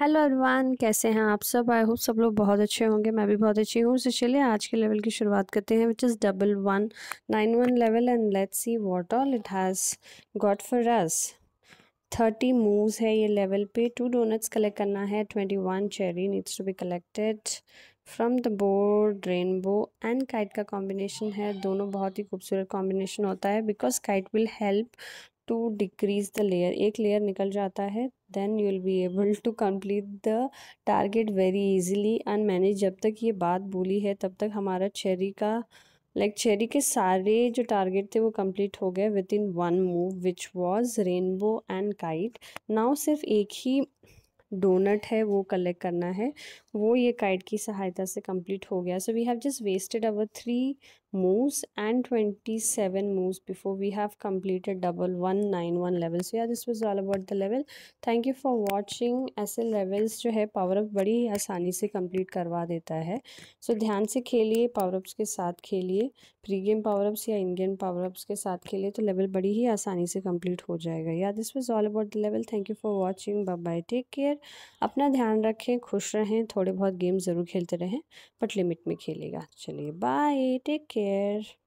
hello अरवान कैसे हैं आप सब आई होप सब लोग बहुत अच्छे होंगे मैं भी बहुत अच्छी हूँ तो चलिए आज के लेवल की शुरुआत करते हैं which is double one nine one level and let's see what all it has got for us thirty moves है ये लेवल पे टू डोनट्स कलेक्ट करना है twenty one cherry needs to be collected from the board rainbow and kite का combination है दोनों बहुत ही खूबसूरत कॉम्बिनेशन होता है because kite will help to decrease the layer एक लेयर निकल जाता है then you will be able to complete the target very easily and मैंने जब तक ये बात बोली है तब तक हमारा चेरी का लाइक like चेरी के सारे जो टारगेट थे वो कंप्लीट हो गए within one move which was rainbow and kite now सिर्फ एक ही डोनट है वो कलेक्ट करना है वो ये काइट की सहायता से कंप्लीट हो गया so we have just wasted our three moves and 27 moves before we have completed double 191 level so yeah this was all about the level thank you for watching ऐसे levels जो है power up बड़ी आसानी से complete करवा देता है so ध्यान से खेलिए power ups के साथ खेलिए प्री गेम पावर अप्स या इन गेम पावर अप्स के साथ खेलिए तो लेवल बड़ी ही आसानी से कम्प्लीट हो जाएगा या this was all about the level thank you for watching bye bye take care अपना ध्यान रखें खुश रहें थोड़े बहुत गेम ज़रूर खेलते रहें बट लिमिट में खेलेगा चलिए बाय टेक केयर care